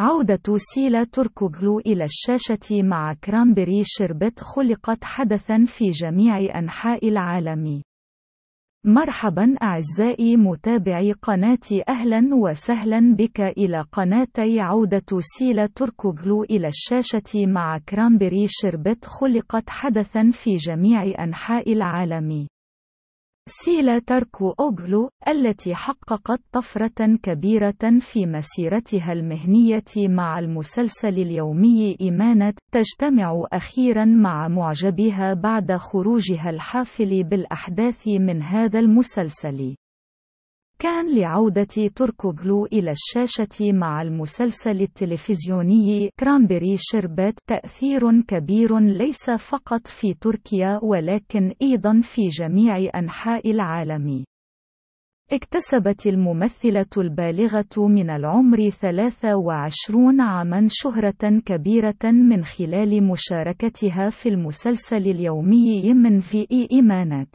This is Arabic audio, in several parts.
عودة سيلا تركوغلو إلى الشاشة مع كرامبري شربت خلقت حدثا في جميع أنحاء العالم. مرحبا أعزائي متابعي قناتي أهلا وسهلا بك إلى قناتي عودة سيلا تركوغلو إلى الشاشة مع كرامبري شربت خلقت حدثا في جميع أنحاء العالم. سيلا تركو أوغلو التي حققت طفرة كبيرة في مسيرتها المهنية مع المسلسل اليومي إيمانة تجتمع أخيرا مع معجبها بعد خروجها الحافل بالأحداث من هذا المسلسل كان لعودة توركوغلو إلى الشاشة مع المسلسل التلفزيوني كرامبري شربت تأثير كبير ليس فقط في تركيا ولكن أيضا في جميع أنحاء العالم. اكتسبت الممثلة البالغة من العمر 23 عامًا شهرة كبيرة من خلال مشاركتها في المسلسل اليومي من في إيمانات.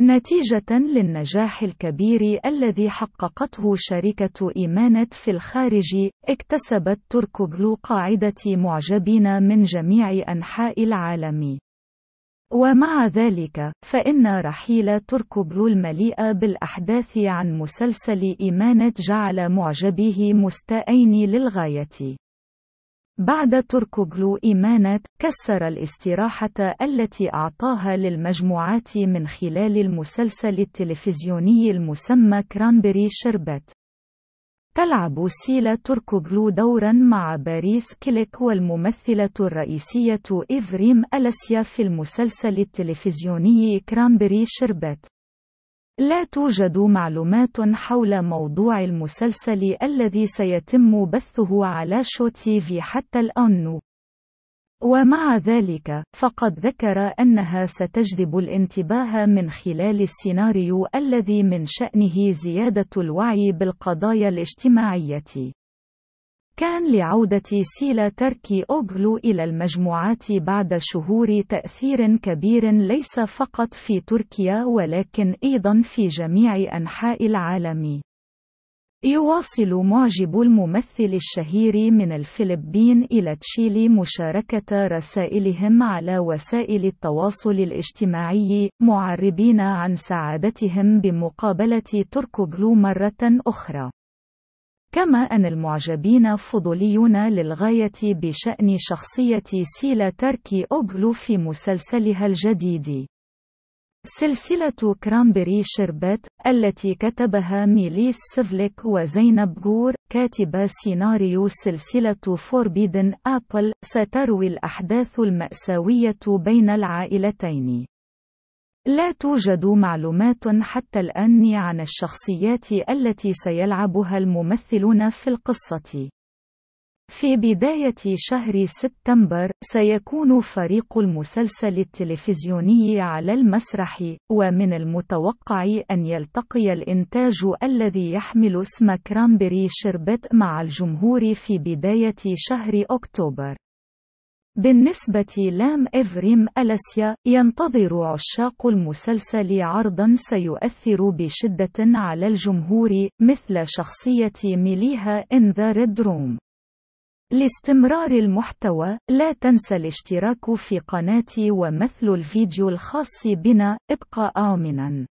نتيجة للنجاح الكبير الذي حققته شركة إيمانت في الخارج، اكتسبت تركبل قاعدة معجبين من جميع أنحاء العالم. ومع ذلك، فإن رحيل تركبل المليء بالأحداث عن مسلسل إيمانت جعل معجبيه مستائين للغاية. بعد تركوغلو إيمانات كسر الاستراحة التي أعطاها للمجموعات من خلال المسلسل التلفزيوني المسمى كرانبري شربت. تلعب سيلا تركوغلو دورا مع باريس كليك والممثلة الرئيسية إيفريم ألاسيا في المسلسل التلفزيوني كرانبري شربت. لا توجد معلومات حول موضوع المسلسل الذي سيتم بثه على شو تي في حتى الآن. ومع ذلك، فقد ذكر أنها ستجذب الانتباه من خلال السيناريو الذي من شأنه زيادة الوعي بالقضايا الاجتماعية. كان لعودة سيلا تركي أوغلو إلى المجموعات بعد شهور تأثير كبير ليس فقط في تركيا ولكن أيضا في جميع أنحاء العالم. يواصل معجب الممثل الشهير من الفلبين إلى تشيلي مشاركة رسائلهم على وسائل التواصل الاجتماعي، معربين عن سعادتهم بمقابلة تركوغلو مرة أخرى. كما أن المعجبين فضوليون للغاية بشأن شخصية سيلا تركي أوغلو في مسلسلها الجديد. سلسلة كرامبري شربت التي كتبها ميليس سيفليك وزينب غور كاتبة سيناريو سلسلة فوربيدن أبل ستروي الأحداث المأساوية بين العائلتين لا توجد معلومات حتى الآن عن الشخصيات التي سيلعبها الممثلون في القصة. في بداية شهر سبتمبر، سيكون فريق المسلسل التلفزيوني على المسرح، ومن المتوقع أن يلتقي الإنتاج الذي يحمل اسم كرامبري شربت مع الجمهور في بداية شهر أكتوبر. بالنسبة لام إفريم ألاسيا، ينتظر عشاق المسلسل عرضًا سيؤثر بشدة على الجمهور، مثل شخصية ميليها إن ذا ريد روم. لاستمرار المحتوى، لا تنسى الاشتراك في قناتي ومثل الفيديو الخاص بنا، ابقى آمناً.